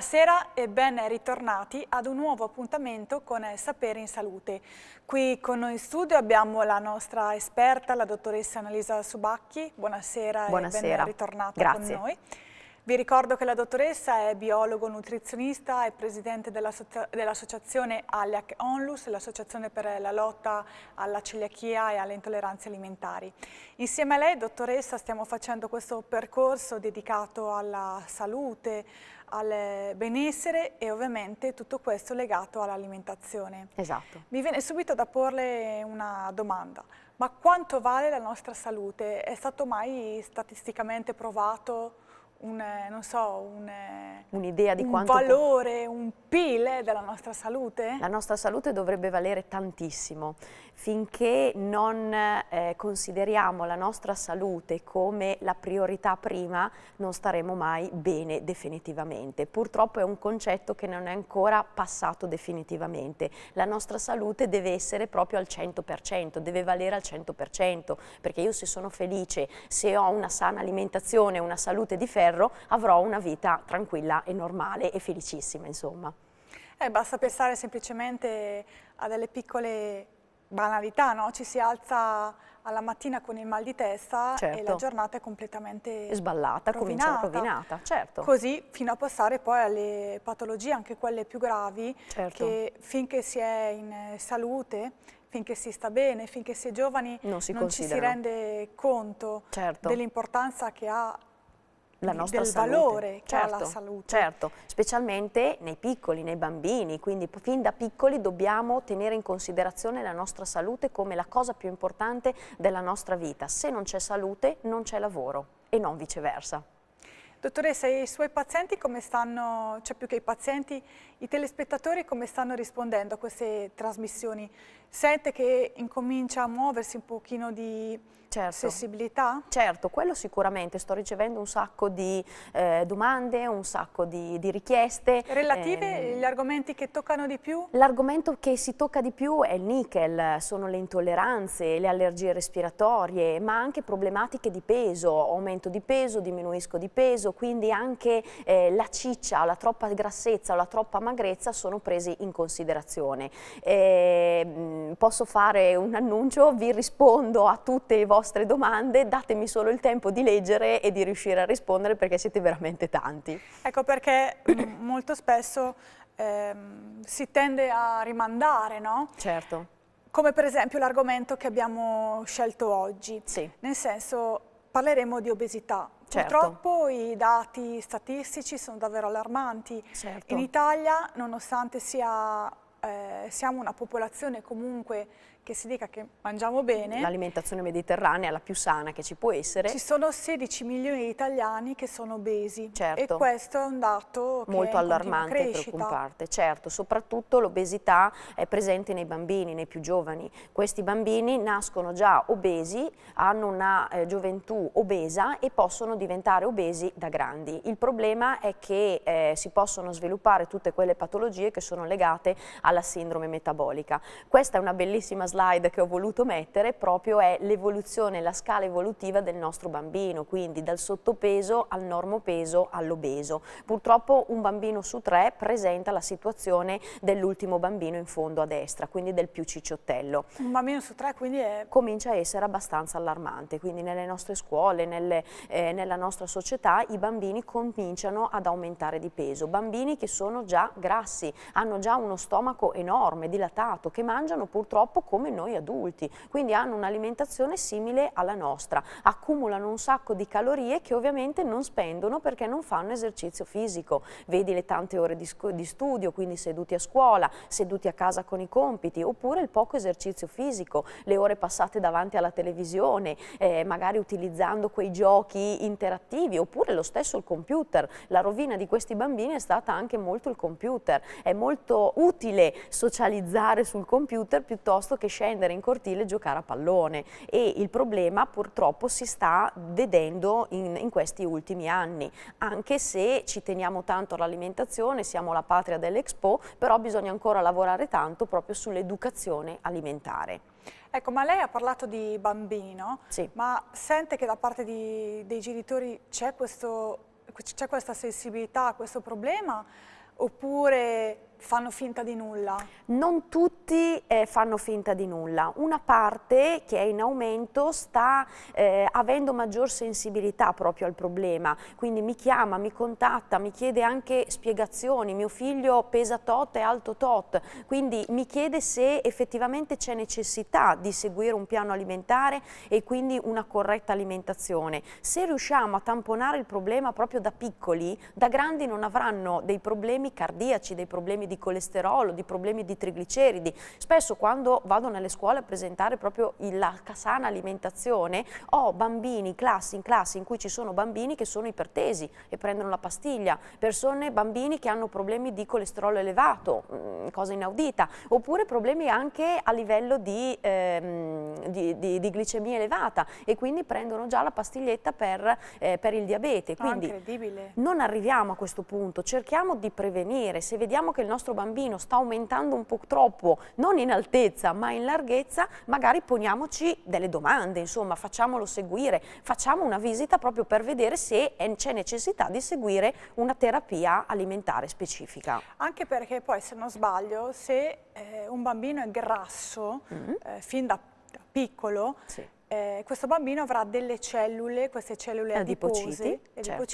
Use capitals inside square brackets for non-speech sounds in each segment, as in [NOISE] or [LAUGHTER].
Buonasera e ben ritornati ad un nuovo appuntamento con Sapere in Salute. Qui con noi in studio abbiamo la nostra esperta, la dottoressa Annalisa Subacchi. Buonasera, Buonasera. e ben ritornata Grazie. con noi. Vi ricordo che la dottoressa è biologo nutrizionista e presidente dell'associazione Aliac Onlus, l'associazione per la lotta alla celiachia e alle intolleranze alimentari. Insieme a lei, dottoressa, stiamo facendo questo percorso dedicato alla salute, al benessere e ovviamente tutto questo legato all'alimentazione. Esatto. Mi viene subito da porle una domanda, ma quanto vale la nostra salute? È stato mai statisticamente provato un'idea so, un, un di un quanto... valore, un PIL della nostra salute? La nostra salute dovrebbe valere tantissimo finché non eh, consideriamo la nostra salute come la priorità prima non staremo mai bene definitivamente. Purtroppo è un concetto che non è ancora passato definitivamente. La nostra salute deve essere proprio al 100%, deve valere al 100%, perché io se sono felice, se ho una sana alimentazione, una salute di ferro, avrò una vita tranquilla e normale e felicissima insomma. Eh, basta pensare semplicemente a delle piccole banalità, no? ci si alza alla mattina con il mal di testa certo. e la certo. giornata è completamente sballata, rovinata. rovinata, certo. Così fino a passare poi alle patologie, anche quelle più gravi, certo. che finché si è in salute, finché si sta bene, finché si è giovani, non, si non ci si rende conto certo. dell'importanza che ha la nostra del salute. valore che ha la certo, salute. Certo, specialmente nei piccoli, nei bambini, quindi fin da piccoli dobbiamo tenere in considerazione la nostra salute come la cosa più importante della nostra vita. Se non c'è salute non c'è lavoro e non viceversa. Dottoressa, i suoi pazienti come stanno, cioè più che i pazienti, i telespettatori come stanno rispondendo a queste trasmissioni? Sente che incomincia a muoversi un pochino di Certo. Sensibilità? Certo, quello sicuramente. Sto ricevendo un sacco di eh, domande, un sacco di, di richieste. Relative eh, gli argomenti che toccano di più? L'argomento che si tocca di più è il nickel, sono le intolleranze, le allergie respiratorie, ma anche problematiche di peso, aumento di peso, diminuisco di peso, quindi anche eh, la ciccia, la troppa grassezza o la troppa magrezza sono presi in considerazione. Ehm, posso fare un annuncio? Vi rispondo a tutte le vostre vostre domande, datemi solo il tempo di leggere e di riuscire a rispondere perché siete veramente tanti. Ecco perché mm, molto spesso ehm, si tende a rimandare, no? Certo. Come per esempio l'argomento che abbiamo scelto oggi. Sì. Nel senso, parleremo di obesità. Certo. Purtroppo i dati statistici sono davvero allarmanti. Certo. In Italia, nonostante sia, eh, siamo una popolazione comunque che si dica che mangiamo bene. L'alimentazione mediterranea è la più sana che ci può essere. Ci sono 16 milioni di italiani che sono obesi certo. e questo è un dato che molto allarmante per e preoccupante. Certo, soprattutto l'obesità è presente nei bambini, nei più giovani. Questi bambini nascono già obesi, hanno una eh, gioventù obesa e possono diventare obesi da grandi. Il problema è che eh, si possono sviluppare tutte quelle patologie che sono legate alla sindrome metabolica. Questa è una bellissima slide che ho voluto mettere proprio è l'evoluzione, la scala evolutiva del nostro bambino, quindi dal sottopeso al normopeso all'obeso. Purtroppo un bambino su tre presenta la situazione dell'ultimo bambino in fondo a destra, quindi del più cicciottello. Un bambino su tre quindi è... Comincia a essere abbastanza allarmante, quindi nelle nostre scuole, nelle, eh, nella nostra società i bambini cominciano ad aumentare di peso, bambini che sono già grassi, hanno già uno stomaco enorme, dilatato, che mangiano purtroppo come come noi adulti, quindi hanno un'alimentazione simile alla nostra, accumulano un sacco di calorie che ovviamente non spendono perché non fanno esercizio fisico, vedi le tante ore di, di studio, quindi seduti a scuola, seduti a casa con i compiti, oppure il poco esercizio fisico, le ore passate davanti alla televisione, eh, magari utilizzando quei giochi interattivi, oppure lo stesso il computer, la rovina di questi bambini è stata anche molto il computer, è molto utile socializzare sul computer piuttosto che scendere in cortile e giocare a pallone e il problema purtroppo si sta vedendo in, in questi ultimi anni, anche se ci teniamo tanto all'alimentazione, siamo la patria dell'Expo, però bisogna ancora lavorare tanto proprio sull'educazione alimentare. Ecco, ma lei ha parlato di bambini, no? Sì. Ma sente che da parte di, dei genitori c'è questa sensibilità a questo problema? Oppure fanno finta di nulla? Non tutti eh, fanno finta di nulla. Una parte che è in aumento sta eh, avendo maggior sensibilità proprio al problema, quindi mi chiama, mi contatta, mi chiede anche spiegazioni, mio figlio pesa tot e alto tot, quindi mi chiede se effettivamente c'è necessità di seguire un piano alimentare e quindi una corretta alimentazione. Se riusciamo a tamponare il problema proprio da piccoli, da grandi non avranno dei problemi cardiaci, dei problemi di colesterolo, di problemi di trigliceridi. Spesso quando vado nelle scuole a presentare proprio la sana alimentazione ho bambini, classi in classi in cui ci sono bambini che sono ipertesi e prendono la pastiglia, persone, bambini che hanno problemi di colesterolo elevato, mm, cosa inaudita, oppure problemi anche a livello di, ehm, di, di, di glicemia elevata e quindi prendono già la pastiglietta per, eh, per il diabete. Ah, quindi oh, non arriviamo a questo punto, cerchiamo di prevenire, se vediamo che il nostro nostro bambino sta aumentando un po' troppo, non in altezza ma in larghezza, magari poniamoci delle domande, insomma facciamolo seguire, facciamo una visita proprio per vedere se c'è necessità di seguire una terapia alimentare specifica. Anche perché poi se non sbaglio, se eh, un bambino è grasso mm -hmm. eh, fin da, da piccolo, sì. eh, questo bambino avrà delle cellule, queste cellule eh, adipociti, adipociti eh, certo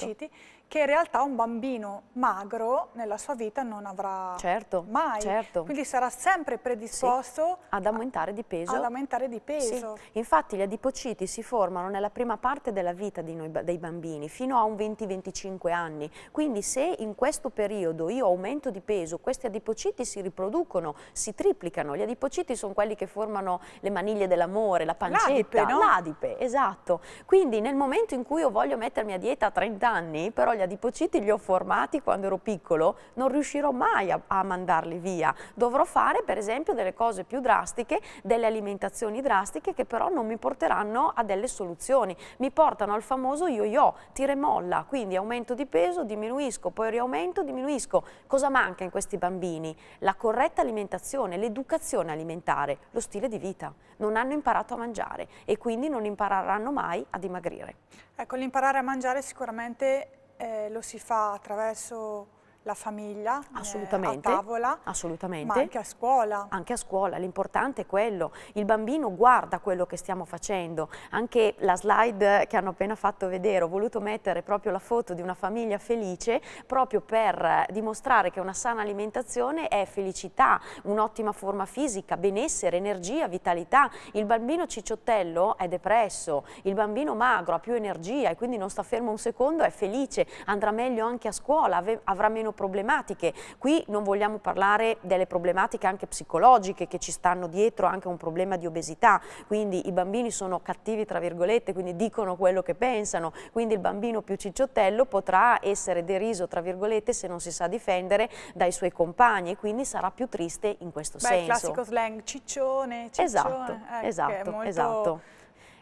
che in realtà un bambino magro nella sua vita non avrà certo, mai. Certo. Quindi sarà sempre predisposto sì, ad aumentare di peso. Ad Aumentare di peso. Sì. Infatti gli adipociti si formano nella prima parte della vita noi, dei bambini, fino a un 20-25 anni. Quindi se in questo periodo io aumento di peso, questi adipociti si riproducono, si triplicano. Gli adipociti sono quelli che formano le maniglie dell'amore, la pancetta, l'adipe, no? esatto. Quindi nel momento in cui io voglio mettermi a dieta a 30 anni, però soglia di Pociti li ho formati quando ero piccolo, non riuscirò mai a, a mandarli via. Dovrò fare per esempio delle cose più drastiche, delle alimentazioni drastiche che però non mi porteranno a delle soluzioni. Mi portano al famoso yo-yo, tira e molla, quindi aumento di peso, diminuisco, poi riaumento, diminuisco. Cosa manca in questi bambini? La corretta alimentazione, l'educazione alimentare, lo stile di vita. Non hanno imparato a mangiare e quindi non impareranno mai a dimagrire. Ecco, l'imparare a mangiare sicuramente eh, lo si fa attraverso la famiglia assolutamente, eh, a tavola, assolutamente. ma anche a scuola. Anche a scuola, l'importante è quello. Il bambino guarda quello che stiamo facendo. Anche la slide che hanno appena fatto vedere, ho voluto mettere proprio la foto di una famiglia felice proprio per dimostrare che una sana alimentazione è felicità, un'ottima forma fisica, benessere, energia, vitalità. Il bambino cicciottello è depresso, il bambino magro ha più energia e quindi non sta fermo un secondo, è felice, andrà meglio anche a scuola, avrà meno problematiche. Qui non vogliamo parlare delle problematiche anche psicologiche che ci stanno dietro, anche un problema di obesità, quindi i bambini sono cattivi tra virgolette, quindi dicono quello che pensano, quindi il bambino più cicciottello potrà essere deriso tra virgolette se non si sa difendere dai suoi compagni e quindi sarà più triste in questo Beh, senso. Beh, il classico slang ciccione, ciccione. Esatto, ecco, esatto, molto... esatto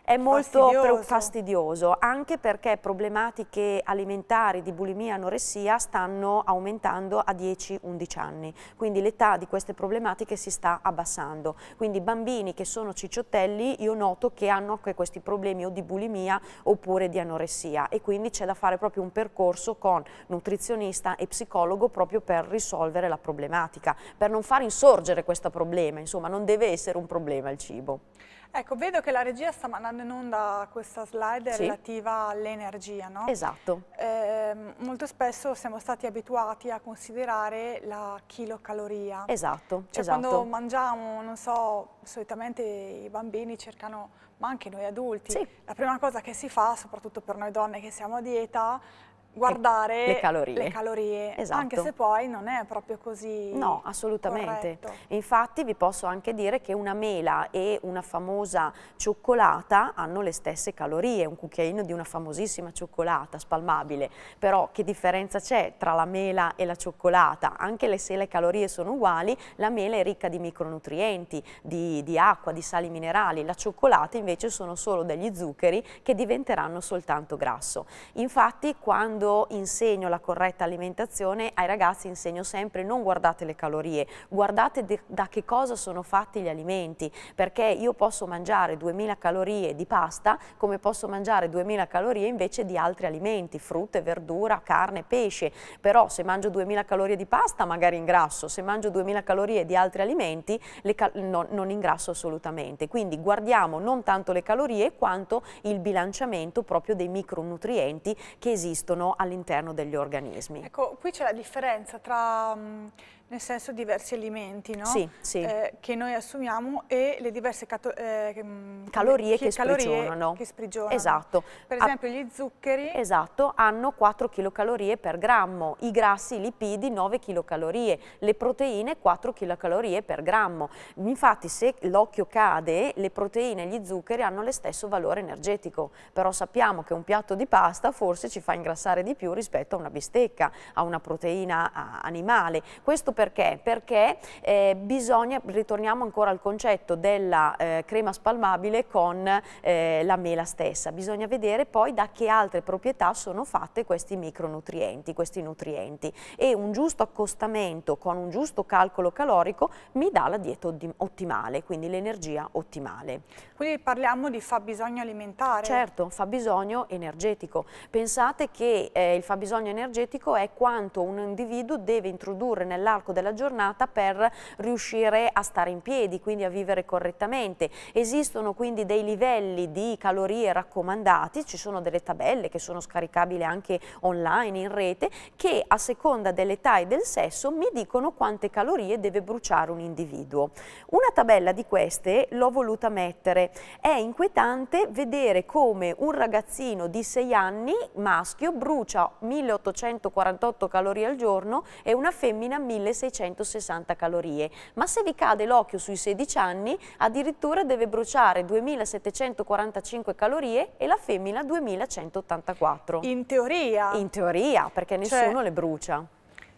è molto fastidioso. fastidioso. anche perché problematiche alimentari di bulimia e anoressia stanno aumentando a 10-11 anni, quindi l'età di queste problematiche si sta abbassando. Quindi bambini che sono cicciottelli io noto che hanno anche questi problemi o di bulimia oppure di anoressia e quindi c'è da fare proprio un percorso con nutrizionista e psicologo proprio per risolvere la problematica, per non far insorgere questo problema, insomma non deve essere un problema il cibo. Ecco, vedo che la regia sta mandando in onda questa slide sì. relativa all'energia, no? Esatto. Eh, molto spesso siamo stati abituati a considerare la chilocaloria. Esatto, cioè esatto. quando mangiamo, non so, solitamente i bambini cercano, ma anche noi adulti, sì. la prima cosa che si fa, soprattutto per noi donne che siamo a dieta, guardare le calorie, le calorie esatto. anche se poi non è proprio così No, assolutamente. Corretto. Infatti vi posso anche dire che una mela e una famosa cioccolata hanno le stesse calorie, un cucchiaino di una famosissima cioccolata spalmabile, però che differenza c'è tra la mela e la cioccolata? Anche se le calorie sono uguali, la mela è ricca di micronutrienti, di, di acqua, di sali minerali, la cioccolata invece sono solo degli zuccheri che diventeranno soltanto grasso. Infatti quando quando insegno la corretta alimentazione ai ragazzi insegno sempre non guardate le calorie, guardate da che cosa sono fatti gli alimenti, perché io posso mangiare 2000 calorie di pasta come posso mangiare 2000 calorie invece di altri alimenti, frutta, verdura, carne, pesce, però se mangio 2000 calorie di pasta magari ingrasso, se mangio 2000 calorie di altri alimenti no, non ingrasso assolutamente, quindi guardiamo non tanto le calorie quanto il bilanciamento proprio dei micronutrienti che esistono all'interno degli organismi. Ecco, qui c'è la differenza tra mm, nel senso diversi alimenti no? sì, sì. Eh, che noi assumiamo e le diverse eh, mm, calorie, che, che, calorie sprigionano. che, sprigionano. Esatto. Per esempio A gli zuccheri. Esatto, hanno 4 kcal per grammo, i grassi, i lipidi 9 kcal, le proteine 4 kcal per grammo. Infatti se l'occhio cade le proteine e gli zuccheri hanno lo stesso valore energetico, però sappiamo che un piatto di pasta forse ci fa ingrassare di più rispetto a una bistecca, a una proteina animale. Questo perché? Perché eh, bisogna, ritorniamo ancora al concetto della eh, crema spalmabile con eh, la mela stessa, bisogna vedere poi da che altre proprietà sono fatte questi micronutrienti, questi nutrienti e un giusto accostamento con un giusto calcolo calorico mi dà la dieta ottimale, quindi l'energia ottimale. Quindi parliamo di fabbisogno alimentare? Certo, fabbisogno energetico. Pensate che eh, il fabbisogno energetico è quanto un individuo deve introdurre nell'arco nell'arco della giornata per riuscire a stare in piedi, quindi a vivere correttamente. Esistono quindi dei livelli di calorie raccomandati, ci sono delle tabelle che sono scaricabili anche online, in rete, che a seconda dell'età e del sesso mi dicono quante calorie deve bruciare un individuo. Una tabella di queste l'ho voluta mettere. È inquietante vedere come un ragazzino di 6 anni, maschio, brucia 1848 calorie al giorno e una femmina 1600 2660 calorie, ma se vi cade l'occhio sui 16 anni addirittura deve bruciare 2745 calorie e la femmina 2184. In teoria? In teoria, perché cioè nessuno cioè, le brucia.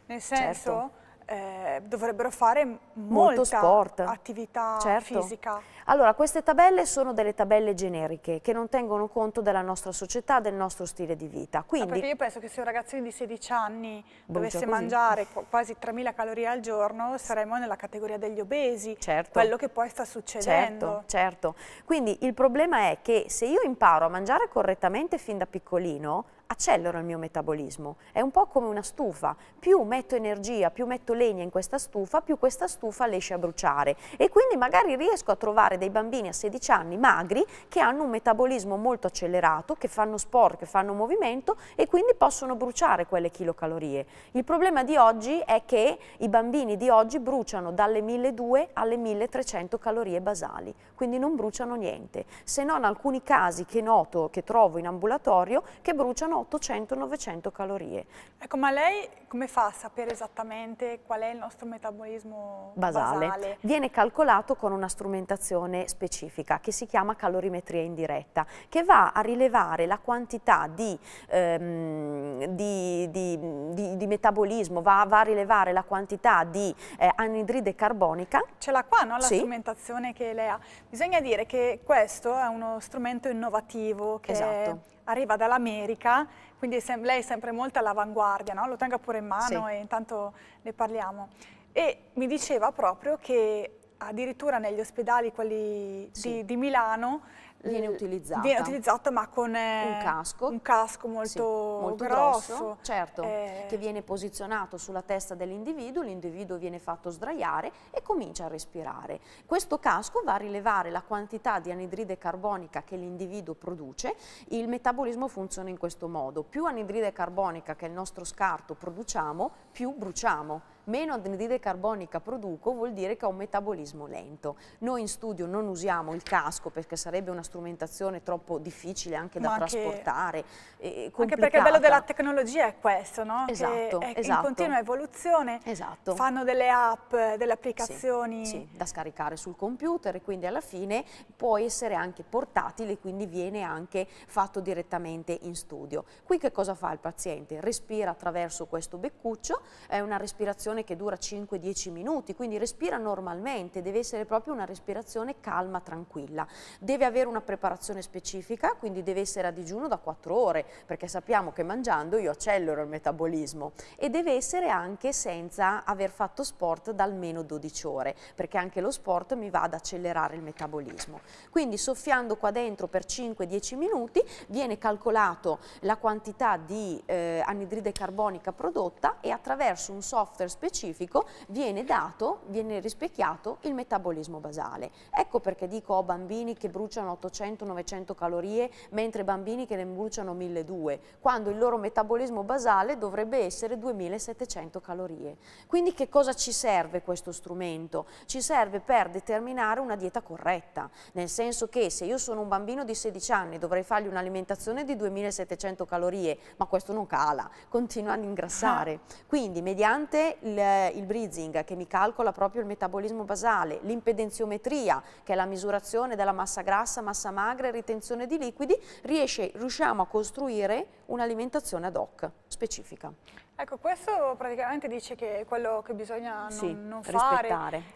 Nel senso? Certo eh, dovrebbero fare molta Molto sport. attività certo. fisica. Allora, queste tabelle sono delle tabelle generiche che non tengono conto della nostra società, del nostro stile di vita. Ah, Quindi, perché io penso che se un ragazzino di 16 anni dovesse così. mangiare quasi 3.000 calorie al giorno, saremmo nella categoria degli obesi, certo. quello che poi sta succedendo. Certo, certo. Quindi il problema è che se io imparo a mangiare correttamente fin da piccolino, accelero il mio metabolismo. È un po' come una stufa, più metto energia, più metto legna in questa stufa, più questa stufa riesce a bruciare e quindi magari riesco a trovare dei bambini a 16 anni magri che hanno un metabolismo molto accelerato, che fanno sport, che fanno movimento e quindi possono bruciare quelle chilocalorie. Il problema di oggi è che i bambini di oggi bruciano dalle 1200 alle 1300 calorie basali, quindi non bruciano niente, se non alcuni casi che noto, che trovo in ambulatorio, che bruciano 800-900 calorie. Ecco, ma lei come fa a sapere esattamente qual è il nostro metabolismo basale? basale? Viene calcolato con una strumentazione specifica che si chiama calorimetria indiretta, che va a rilevare la quantità di, ehm, di, di, di metabolismo, va, va, a rilevare la quantità di eh, anidride carbonica. Ce l'ha qua, no? La sì. strumentazione che lei ha. Bisogna dire che questo è uno strumento innovativo che esatto arriva dall'America, quindi è lei è sempre molto all'avanguardia, no? lo tenga pure in mano sì. e intanto ne parliamo. E mi diceva proprio che addirittura negli ospedali, quelli sì. di, di Milano, viene eh, utilizzata. Viene utilizzata ma con eh, un, casco. un casco, molto, sì, molto grosso, grosso. Certo, eh... che viene posizionato sulla testa dell'individuo, l'individuo viene fatto sdraiare e comincia a respirare. Questo casco va a rilevare la quantità di anidride carbonica che l'individuo produce, il metabolismo funziona in questo modo, più anidride carbonica che il nostro scarto produciamo, più bruciamo meno anidride carbonica produco vuol dire che ho un metabolismo lento. Noi in studio non usiamo il casco perché sarebbe una strumentazione troppo difficile anche da Ma trasportare. Anche, eh, anche perché il bello della tecnologia è questo, no? Esatto, che è esatto. in continua evoluzione. Esatto. Fanno delle app, delle applicazioni. Sì, sì, da scaricare sul computer e quindi alla fine può essere anche portatile e quindi viene anche fatto direttamente in studio. Qui che cosa fa il paziente? Respira attraverso questo beccuccio, è una respirazione respirazione che dura 5-10 minuti, quindi respira normalmente, deve essere proprio una respirazione calma, tranquilla. Deve avere una preparazione specifica, quindi deve essere a digiuno da 4 ore, perché sappiamo che mangiando io accelero il metabolismo e deve essere anche senza aver fatto sport da almeno 12 ore, perché anche lo sport mi va ad accelerare il metabolismo. Quindi soffiando qua dentro per 5-10 minuti viene calcolato la quantità di eh, anidride carbonica prodotta e attraverso un software specifico specifico viene dato, viene rispecchiato il metabolismo basale. Ecco perché dico ho bambini che bruciano 800-900 calorie mentre bambini che ne bruciano 1200, quando il loro metabolismo basale dovrebbe essere 2700 calorie. Quindi che cosa ci serve questo strumento? Ci serve per determinare una dieta corretta, nel senso che se io sono un bambino di 16 anni dovrei fargli un'alimentazione di 2700 calorie, ma questo non cala, continua ad ingrassare. Ah. Quindi mediante il il breathing che mi calcola proprio il metabolismo basale, l'impedenziometria che è la misurazione della massa grassa, massa magra e ritenzione di liquidi, riesce, riusciamo a costruire un'alimentazione ad hoc specifica. Ecco, questo praticamente dice che è quello che bisogna non, sì, non fare.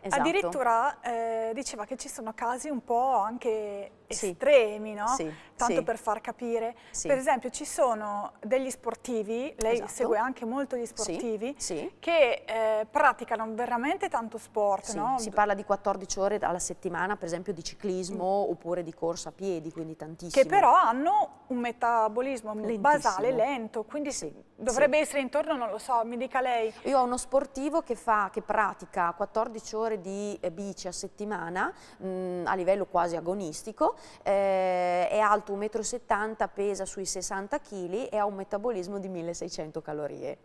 Esatto. Addirittura eh, diceva che ci sono casi un po' anche sì. estremi, no? Sì, Tanto per far capire. Per esempio ci sono degli sportivi, lei esatto. segue anche molto gli sportivi, che eh, praticano veramente tanto sport, no? Si parla di 14 ore alla settimana, per esempio di ciclismo mm. oppure di corsa a piedi, quindi tantissimo. Che però hanno un metabolismo Lentissimo. basale lento, quindi dovrebbe essere intorno giorno non lo so, mi dica lei. Io ho uno sportivo che, fa, che pratica 14 ore di eh, bici a settimana mh, mm, a livello quasi agonistico, eh, è alto 1,70 m, pesa sui 60 kg e ha un metabolismo di 1600 calorie.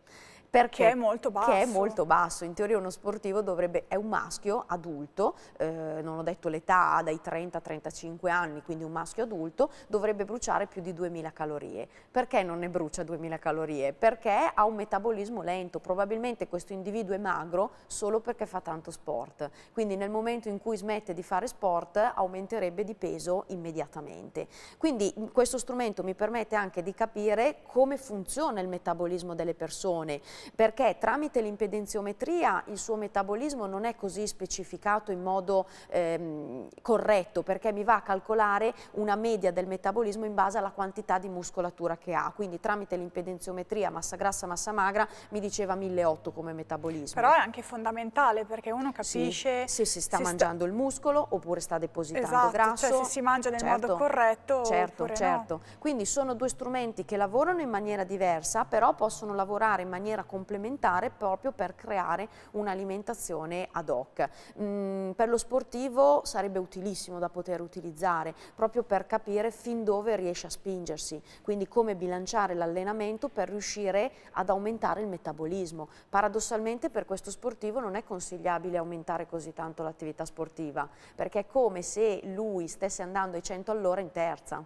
Perché che è molto basso. Che è molto basso. In teoria uno sportivo dovrebbe, è un maschio adulto, eh, non ho detto l'età, dai 30 a 35 anni, quindi un maschio adulto, dovrebbe bruciare più di 2000 calorie. Perché non ne brucia 2000 calorie? Perché ha un metabolismo lento. Probabilmente questo individuo è magro solo perché fa tanto sport. Quindi nel momento in cui smette di fare sport aumenterebbe di peso immediatamente. Quindi questo strumento mi permette anche di capire come funziona il metabolismo delle persone, perché tramite l'impedenziometria il suo metabolismo non è così specificato in modo ehm, corretto perché mi va a calcolare una media del metabolismo in base alla quantità di muscolatura che ha, quindi tramite l'impedenziometria massa grassa, massa magra mi diceva 1.800 come metabolismo. Però è anche fondamentale perché uno capisce... Sì, se si sta si mangiando sta... il muscolo oppure sta depositando esatto, cioè grasso. Cioè se si mangia nel certo, modo corretto Certo, certo. No. Quindi sono due strumenti che lavorano in maniera diversa però possono lavorare in maniera completamente complementare proprio per creare un'alimentazione ad hoc. Mm, per lo sportivo sarebbe utilissimo da poter utilizzare proprio per capire fin dove riesce a spingersi, quindi come bilanciare l'allenamento per riuscire ad aumentare il metabolismo. Paradossalmente per questo sportivo non è consigliabile aumentare così tanto l'attività sportiva perché è come se lui stesse andando ai 100 all'ora in terza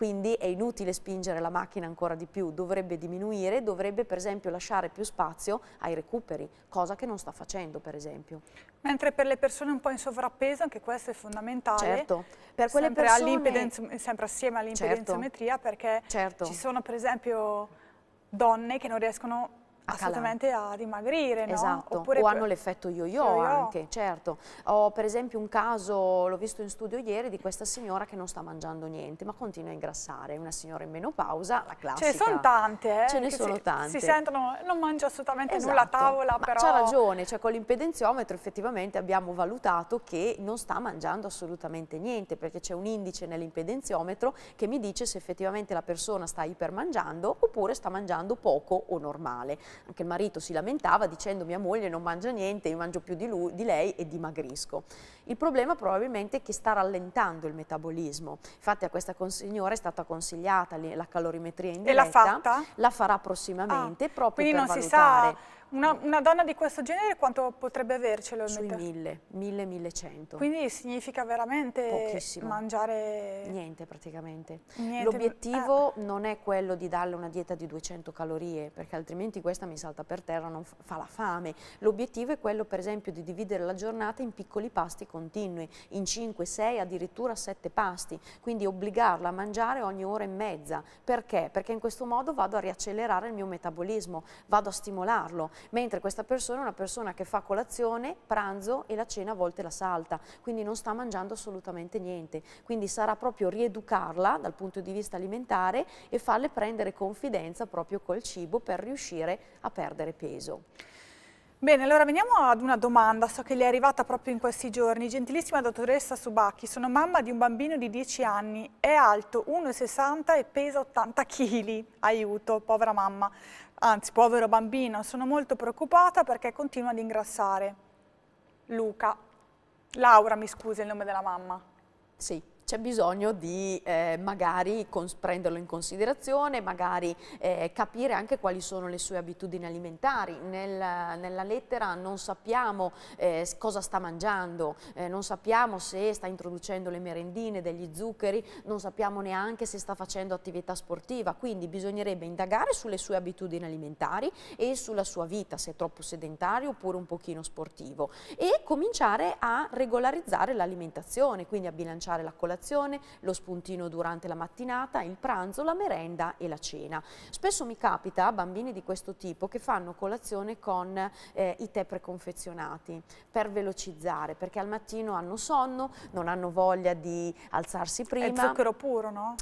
quindi è inutile spingere la macchina ancora di più, dovrebbe diminuire, dovrebbe per esempio lasciare più spazio ai recuperi, cosa che non sta facendo per esempio. Mentre per le persone un po' in sovrappeso anche questo è fondamentale, certo, per quelle sempre, persone... sempre assieme all'impedenziometria, certo. perché certo. ci sono per esempio donne che non riescono assolutamente a dimagrire, esatto. no? o hanno l'effetto yo-yo anche, certo. Ho per esempio un caso, l'ho visto in studio ieri, di questa signora che non sta mangiando niente, ma continua a ingrassare, una signora in menopausa, la classica. Ce ne sono tante, eh? Ce ne sono si, tante. Si sentono, non mangio assolutamente esatto. nulla a esatto. tavola, ma però... c'ha ragione, cioè con l'impedenziometro effettivamente abbiamo valutato che non sta mangiando assolutamente niente, perché c'è un indice nell'impedenziometro che mi dice se effettivamente la persona sta ipermangiando oppure sta mangiando poco o normale. Anche il marito si lamentava dicendo mia moglie non mangia niente, io mangio più di, lui, di lei e dimagrisco. Il problema probabilmente è che sta rallentando il metabolismo. Infatti a questa signora è stata consigliata la calorimetria in diretta. E l'ha fatta? La farà prossimamente ah, proprio per non valutare. Una, una, donna di questo genere quanto potrebbe avercelo? Sui mille, mille 1100. Quindi significa veramente Pochissimo. mangiare... Niente praticamente. L'obiettivo eh. non è quello di darle una dieta di 200 calorie, perché altrimenti questa mi salta per terra, non fa la fame. L'obiettivo è quello per esempio di dividere la giornata in piccoli pasti con continui, in 5, 6, addirittura 7 pasti, quindi obbligarla a mangiare ogni ora e mezza. Perché? Perché in questo modo vado a riaccelerare il mio metabolismo, vado a stimolarlo, mentre questa persona è una persona che fa colazione, pranzo e la cena a volte la salta, quindi non sta mangiando assolutamente niente, quindi sarà proprio rieducarla dal punto di vista alimentare e farle prendere confidenza proprio col cibo per riuscire a perdere peso. Bene, allora veniamo ad una domanda, so che le è arrivata proprio in questi giorni. Gentilissima dottoressa Subacchi, sono mamma di un bambino di 10 anni, è alto 1,60 e pesa 80 kg. Aiuto, povera mamma, anzi povero bambino, sono molto preoccupata perché continua ad ingrassare. Luca, Laura mi scusi il nome della mamma. Sì c'è bisogno di eh, magari prenderlo in considerazione, magari eh, capire anche quali sono le sue abitudini alimentari. Nel, nella lettera non sappiamo eh, cosa sta mangiando, eh, non sappiamo se sta introducendo le merendine, degli zuccheri, non sappiamo neanche se sta facendo attività sportiva, quindi bisognerebbe indagare sulle sue abitudini alimentari e sulla sua vita, se è troppo sedentario oppure un pochino sportivo e cominciare a regolarizzare l'alimentazione, quindi a bilanciare la colazione colazione, lo spuntino durante la mattinata, il pranzo, la merenda e la cena. Spesso mi capita bambini di questo tipo che fanno colazione con eh, i tè preconfezionati per velocizzare, perché al mattino hanno sonno, non hanno voglia di alzarsi prima. È zucchero puro, no?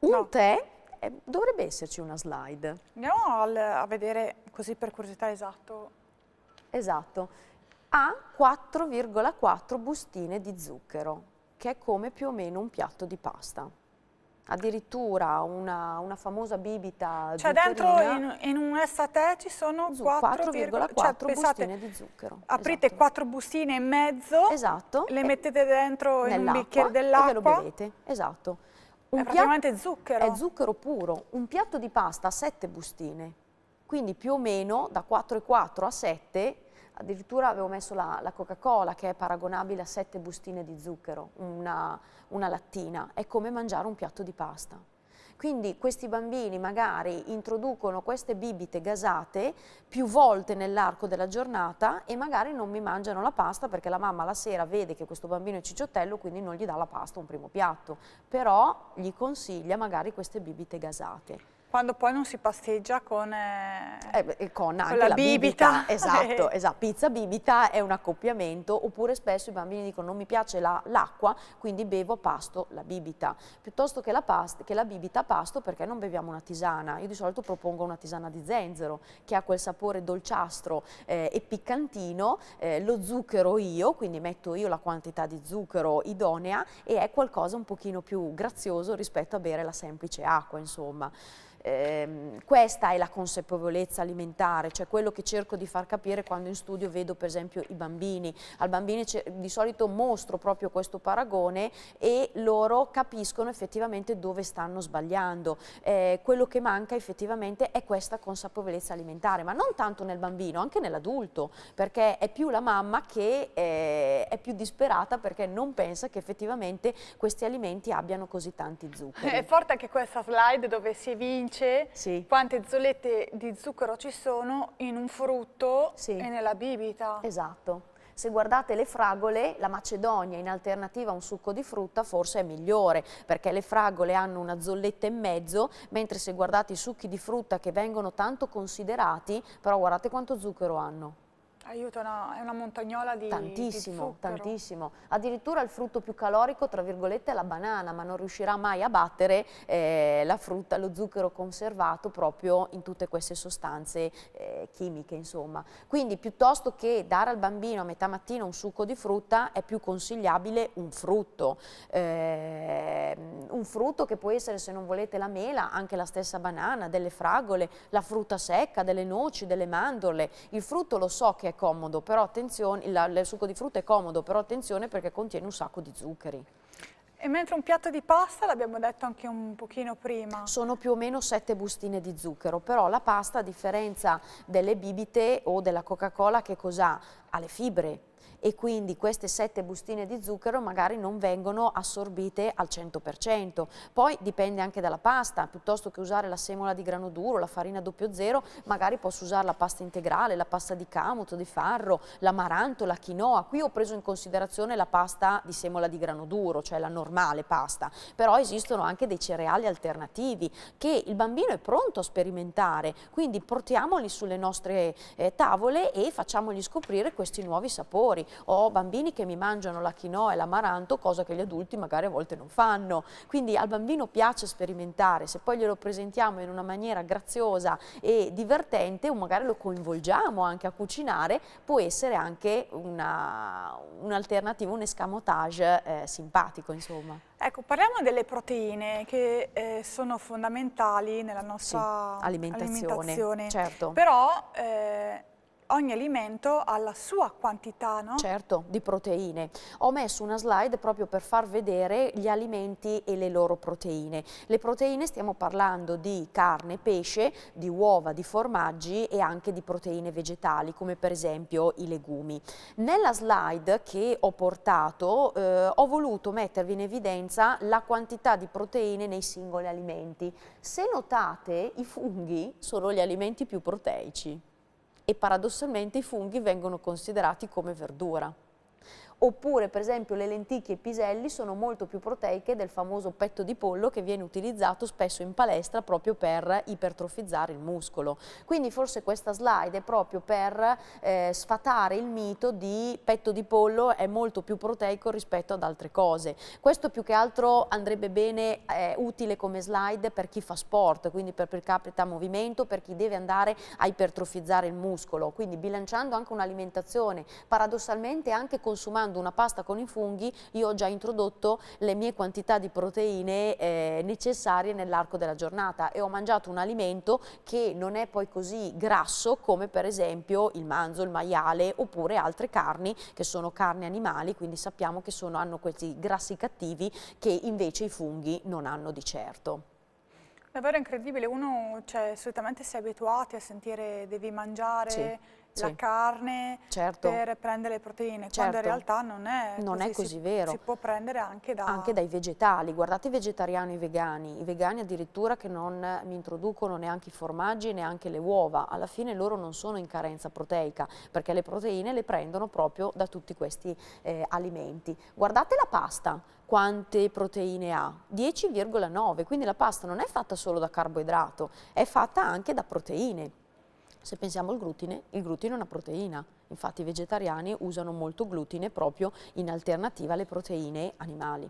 Un no. tè eh, dovrebbe esserci una slide. Andiamo al, a vedere così per curiosità esatto. Esatto, ha 4,4 bustine di zucchero che è come più o meno un piatto di pasta. Addirittura una, una famosa bibita Cioè dentro in, in un estate ci sono 4,4 cioè, bustine di zucchero. Aprite esatto. 4 bustine e mezzo, esatto. le mettete dentro in un bicchiere dell'acqua e ve lo bevete. Esatto. Un è praticamente zucchero. È zucchero puro. Un piatto di pasta ha 7 bustine, quindi più o meno da 4,4 a 7 addirittura avevo messo la, la Coca-Cola che è paragonabile a sette bustine di zucchero, una, una lattina, è come mangiare un piatto di pasta. Quindi questi bambini magari introducono queste bibite gasate più volte nell'arco della giornata e magari non mi mangiano la pasta perché la mamma la sera vede che questo bambino è cicciottello quindi non gli dà la pasta un primo piatto, però gli consiglia magari queste bibite gasate quando poi non si pasteggia con, eh, eh, con, con la, la bibita. bibita. [LAUGHS] Esatto, esatto, pizza bibita è un accoppiamento, oppure spesso i bambini dicono non mi piace l'acqua, la, quindi bevo a pasto la bibita, piuttosto che la, past che la bibita a pasto perché non beviamo una tisana, io di solito propongo una tisana di zenzero che ha quel sapore dolciastro eh, e piccantino, eh, lo zucchero io, quindi metto io la quantità di zucchero idonea e è qualcosa un pochino più grazioso rispetto a bere la semplice acqua insomma ehm, questa è la consapevolezza alimentare, cioè quello che cerco di far capire quando in studio vedo per esempio i bambini. Al bambino di solito mostro proprio questo paragone e loro capiscono effettivamente dove stanno sbagliando. Eh, quello che manca effettivamente è questa consapevolezza alimentare, ma non tanto nel bambino, anche nell'adulto, perché è più la mamma che eh, è più disperata perché non pensa che effettivamente questi alimenti abbiano così tanti zuccheri. È forte anche questa slide dove si evince c'è, sì. quante zolette di zucchero ci sono in un frutto sì. e nella bibita. Esatto. Se guardate le fragole, la macedonia in alternativa a un succo di frutta forse è migliore, perché le fragole hanno una zolletta e mezzo, mentre se guardate i succhi di frutta che vengono tanto considerati, però guardate quanto zucchero hanno. Aiuto, no, è una montagnola di Tantissimo, di tantissimo. Addirittura il frutto più calorico, tra virgolette, è la banana, ma non riuscirà mai a battere eh, la frutta, lo zucchero conservato proprio in tutte queste sostanze eh, chimiche, insomma. Quindi piuttosto che dare al bambino a metà mattina un succo di frutta, è più consigliabile un frutto. Eh, un frutto che può essere, se non volete, la mela, anche la stessa banana, delle fragole, la frutta secca, delle noci, delle mandorle. Il frutto lo so che è comodo, però attenzione, il, il succo di frutta è comodo, però attenzione perché contiene un sacco di zuccheri. E mentre un piatto di pasta, l'abbiamo detto anche un pochino prima. Sono più o meno sette bustine di zucchero, però la pasta, a differenza delle bibite o della Coca-Cola, che cos'ha? Ha le fibre, e quindi queste sette bustine di zucchero magari non vengono assorbite al 100%. Poi dipende anche dalla pasta, piuttosto che usare la semola di grano duro, la farina doppio zero, magari posso usare la pasta integrale, la pasta di camuto, di farro, l'amaranto, la quinoa. Qui ho preso in considerazione la pasta di semola di grano duro, cioè la normale pasta, però esistono anche dei cereali alternativi che il bambino è pronto a sperimentare, quindi portiamoli sulle nostre eh, tavole e facciamogli scoprire questi nuovi sapori. Ho bambini che mi mangiano la quinoa e l'amaranto, cosa che gli adulti magari a volte non fanno. Quindi al bambino piace sperimentare, se poi glielo presentiamo in una maniera graziosa e divertente, o magari lo coinvolgiamo anche a cucinare, può essere anche un'alternativa, un, un escamotage eh, simpatico, insomma. Ecco, parliamo delle proteine che eh, sono fondamentali nella nostra sì, alimentazione, alimentazione. Certo. Però eh, ogni alimento ha la sua quantità, no? Certo, di proteine. Ho messo una slide proprio per far vedere gli alimenti e le loro proteine. Le proteine stiamo parlando di carne, pesce, di uova, di formaggi e anche di proteine vegetali, come per esempio i legumi. Nella slide che ho portato eh, ho voluto mettervi in evidenza la quantità di proteine nei singoli alimenti. Se notate, i funghi sono gli alimenti più proteici e paradossalmente i funghi vengono considerati come verdura oppure per esempio le lenticchie e i piselli sono molto più proteiche del famoso petto di pollo che viene utilizzato spesso in palestra proprio per ipertrofizzare il muscolo. Quindi forse questa slide è proprio per eh, sfatare il mito di petto di pollo è molto più proteico rispetto ad altre cose. Questo più che altro andrebbe bene, eh, utile come slide per chi fa sport, quindi per, per capita movimento, per chi deve andare a ipertrofizzare il muscolo, quindi bilanciando anche un'alimentazione, paradossalmente anche consumando preparando una pasta con i funghi io ho già introdotto le mie quantità di proteine eh, necessarie nell'arco della giornata e ho mangiato un alimento che non è poi così grasso come per esempio il manzo, il maiale oppure altre carni che sono carni animali, quindi sappiamo che sono, hanno questi grassi cattivi che invece i funghi non hanno di certo. Davvero incredibile, uno cioè, solitamente si è abituati a sentire devi mangiare sì sì. la carne certo. per prendere le proteine, certo. quando in certo. realtà non è non così, è così si, vero. Si può prendere anche, da... anche dai vegetali, guardate i vegetariani e i vegani, i vegani addirittura che non mi introducono neanche i formaggi neanche le uova, alla fine loro non sono in carenza proteica perché le proteine le prendono proprio da tutti questi eh, alimenti. Guardate la pasta, quante proteine ha? 10,9, quindi la pasta non è fatta solo da carboidrato, è fatta anche da proteine. Se pensiamo al glutine, il glutine è una proteina, infatti i vegetariani usano molto glutine proprio in alternativa alle proteine animali.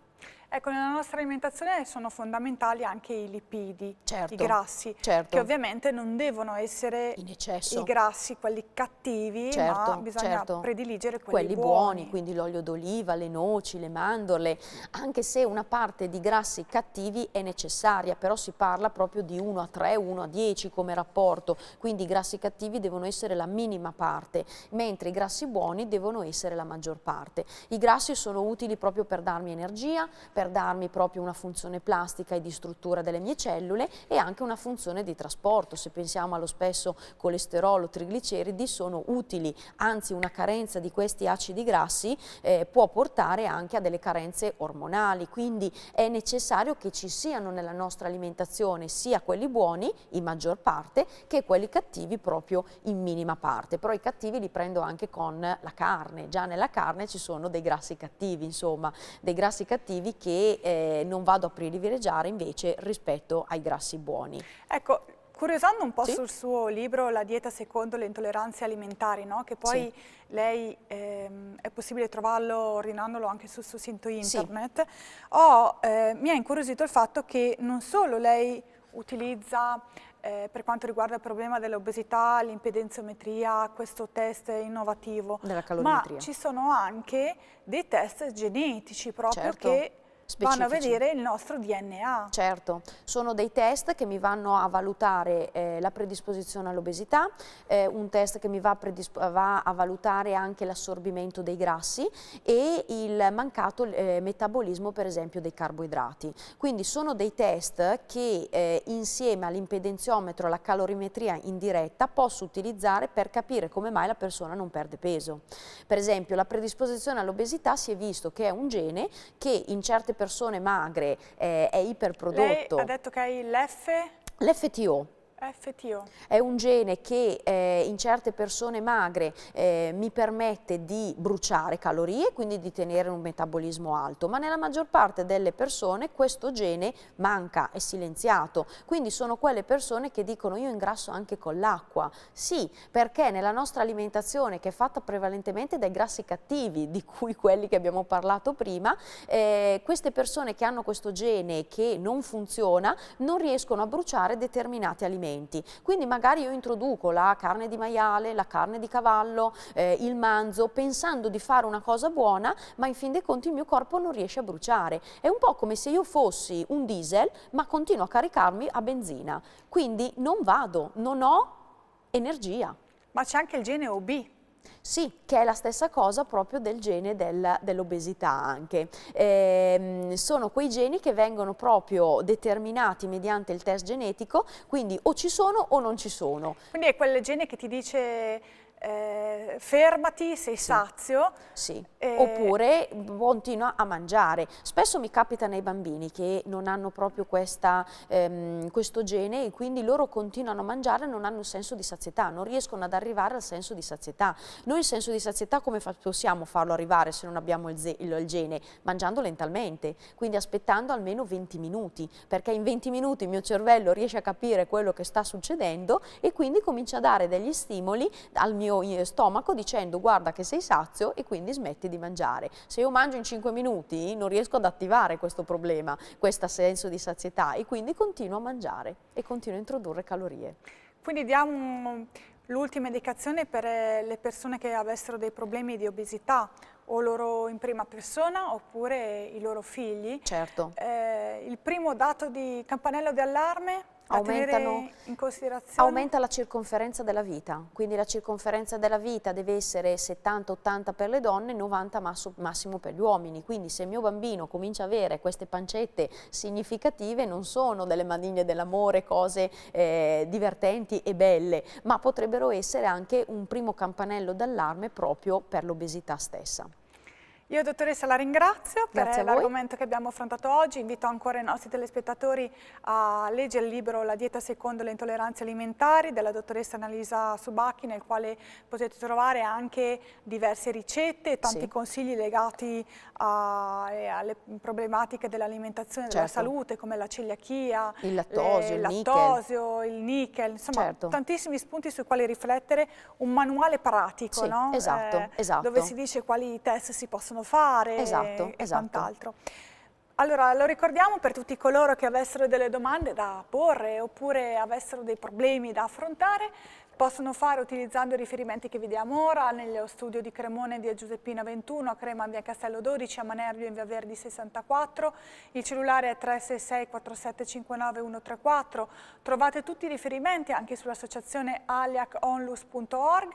Ecco, nella nostra alimentazione sono fondamentali anche i lipidi, certo, i grassi, certo. che ovviamente non devono essere i grassi, quelli cattivi, certo, ma bisogna certo. prediligere quelli, quelli buoni. buoni quindi l'olio d'oliva, le noci, le mandorle, anche se una parte di grassi cattivi è necessaria, però si parla proprio di 1 a 3, 1 a 10 come rapporto, quindi i grassi cattivi devono essere la minima parte, mentre i grassi buoni devono essere la maggior parte. I grassi sono utili proprio per darmi energia, per darmi proprio una funzione plastica e di struttura delle mie cellule e anche una funzione di trasporto. Se pensiamo allo spesso colesterolo, trigliceridi, sono utili, anzi una carenza di questi acidi grassi eh, può portare anche a delle carenze ormonali, quindi è necessario che ci siano nella nostra alimentazione sia quelli buoni, in maggior parte, che quelli cattivi proprio in minima parte. Però i cattivi li prendo anche con la carne, già nella carne ci sono dei grassi cattivi, insomma, dei grassi cattivi motivi che eh, non vado a privilegiare invece rispetto ai grassi buoni. Ecco, curiosando un po' sì? sul suo libro La dieta secondo le intolleranze alimentari, no? che poi sì. lei ehm, è possibile trovarlo ordinandolo anche sul suo sito internet, sì. oh, eh, mi ha incuriosito il fatto che non solo lei utilizza eh, per quanto riguarda il problema dell'obesità, l'impedenziometria, questo test innovativo, Della ma ci sono anche dei test genetici proprio certo. che specifici. Vanno a vedere il nostro DNA. Certo, sono dei test che mi vanno a valutare eh, la predisposizione all'obesità, eh, un test che mi va a, va a valutare anche l'assorbimento dei grassi e il mancato eh, metabolismo per esempio dei carboidrati. Quindi sono dei test che eh, insieme all'impedenziometro, alla calorimetria indiretta posso utilizzare per capire come mai la persona non perde peso. Per esempio la predisposizione all'obesità si è visto che è un gene che in certe persone magre, eh, è iperprodotto. Lei ha detto che hai l'F? L'FTO, FTO. È un gene che eh, in certe persone magre eh, mi permette di bruciare calorie, quindi di tenere un metabolismo alto, ma nella maggior parte delle persone questo gene manca, è silenziato. Quindi sono quelle persone che dicono io ingrasso anche con l'acqua. Sì, perché nella nostra alimentazione che è fatta prevalentemente dai grassi cattivi, di cui quelli che abbiamo parlato prima, eh, queste persone che hanno questo gene che non funziona non riescono a bruciare determinati alimenti alimenti. Quindi magari io introduco la carne di maiale, la carne di cavallo, eh, il manzo, pensando di fare una cosa buona, ma in fin dei conti il mio corpo non riesce a bruciare. È un po' come se io fossi un diesel, ma continuo a caricarmi a benzina. Quindi non vado, non ho energia. Ma c'è anche il gene OB sì, che è la stessa cosa proprio del gene del, dell'obesità anche. Ehm, sono quei geni che vengono proprio determinati mediante il test genetico, quindi o ci sono o non ci sono. Quindi è quel gene che ti dice eh, fermati, sei sì. sazio. Sì, e... Eh, oppure continua a mangiare. Spesso mi capita nei bambini che non hanno proprio questa, ehm, questo gene e quindi loro continuano a mangiare e non hanno un senso di sazietà, non riescono ad arrivare al senso di sazietà. Noi il senso di sazietà come fa possiamo farlo arrivare se non abbiamo il, il, il gene? Mangiando lentamente, quindi aspettando almeno 20 minuti, perché in 20 minuti il mio cervello riesce a capire quello che sta succedendo e quindi comincia a dare degli stimoli al mio mio eh, stomaco dicendo guarda che sei sazio e quindi smetti di mangiare. Se io mangio in 5 minuti non riesco ad attivare questo problema, questo senso di sazietà e quindi continuo a mangiare e continuo a introdurre calorie. Quindi diamo l'ultima indicazione per eh, le persone che avessero dei problemi di obesità o loro in prima persona oppure i loro figli. Certo. Eh, il primo dato di campanello di allarme aumentano, aumenta la circonferenza della vita, quindi la circonferenza della vita deve essere 70-80 per le donne, 90 massimo per gli uomini, quindi se il mio bambino comincia ad avere queste pancette significative non sono delle maniglie dell'amore, cose eh, divertenti e belle, ma potrebbero essere anche un primo campanello d'allarme proprio per l'obesità stessa. Io dottoressa la ringrazio Grazie per l'argomento che abbiamo affrontato oggi, invito ancora i nostri telespettatori a leggere il libro La dieta secondo le intolleranze alimentari della dottoressa Annalisa Subacchi nel quale potete trovare anche diverse ricette, e tanti sì. consigli legati a, alle problematiche dell'alimentazione e certo. della salute come la celiachia, il lattosio, le, il, lattosio nickel. il nickel, insomma certo. tantissimi spunti sui quali riflettere, un manuale pratico sì, no? esatto, eh, esatto. dove si dice quali test si possono possono fare esatto, e, esatto. quant'altro. Allora, lo ricordiamo per tutti coloro che avessero delle domande da porre oppure avessero dei problemi da affrontare, possono fare utilizzando i riferimenti che vediamo ora nello studio di Cremone via Giuseppina 21, a Crema via Castello 12, a Manervio in via Verdi 64, il cellulare è 366 4759 134, trovate tutti i riferimenti anche sull'associazione aliaconlus.org,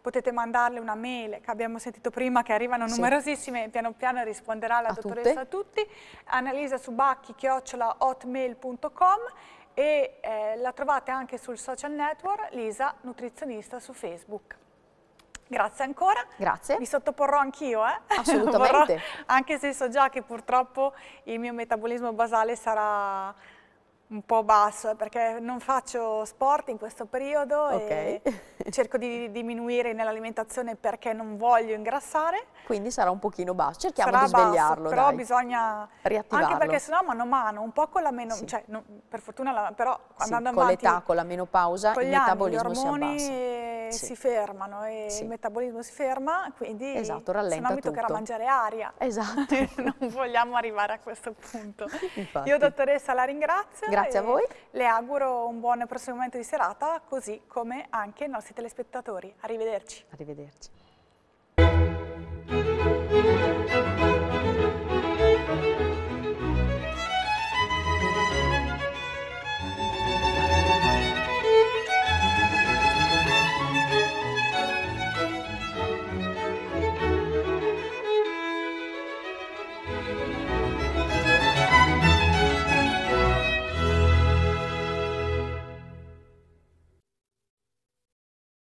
potete mandarle una mail che abbiamo sentito prima che arrivano numerosissime, sì. piano piano risponderà la a dottoressa tutte. a tutti, analisa subacchi chiocciola hotmail.com e eh, la trovate anche sul social network Lisa Nutrizionista su Facebook. Grazie ancora. Grazie. Mi sottoporrò anch'io, eh? [LAUGHS] Assolutamente. Vorrò, anche se so già che purtroppo il mio metabolismo basale sarà un po' basso eh, perché non faccio sport in questo periodo okay. e [LAUGHS] cerco di diminuire nell'alimentazione perché non voglio ingrassare. Quindi sarà un pochino basso, cerchiamo sarà di svegliarlo. Basso, però dai. bisogna riattivarlo. Anche perché sennò mano a mano, un po' con la meno, sì. cioè, no, per fortuna la, però andando sì, avanti con l'età, con la menopausa, il metabolismo anni, si abbassa sì. si fermano e sì. il metabolismo si ferma, quindi esatto, se no mi toccherà mangiare aria. Esatto. [LAUGHS] non vogliamo arrivare a questo punto. Infatti. Io dottoressa la ringrazio. Grazie a voi. Le auguro un buon prossimo momento di serata, così come anche i nostri telespettatori. Arrivederci. Arrivederci.